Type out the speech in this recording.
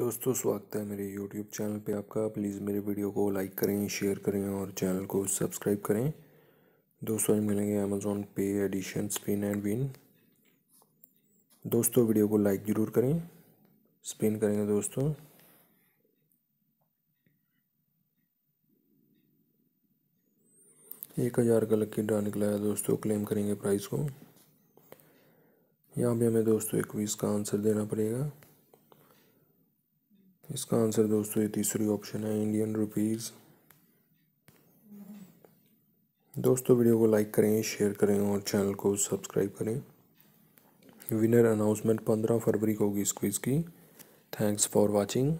दोस्तों स्वागत है मेरे यूट्यूब चैनल पे आपका प्लीज़ मेरे वीडियो को लाइक करें शेयर करें और चैनल को सब्सक्राइब करें दोस्तों मिलेंगे अमेज़ोन पे एडिशन स्पिन एंड विन दोस्तों वीडियो को लाइक ज़रूर करें स्पिन करेंगे दोस्तों एक हज़ार का लक्की ड्रा निकला है दोस्तों क्लेम करेंगे प्राइस को यहाँ पे हमें दोस्तों इक्कीस का आंसर देना पड़ेगा इसका आंसर दोस्तों ये तीसरी ऑप्शन है इंडियन रुपीज़ दोस्तों वीडियो को लाइक करें शेयर करें और चैनल को सब्सक्राइब करें विनर अनाउंसमेंट पंद्रह फरवरी को होगी इस क्विज़ की थैंक्स फॉर वाचिंग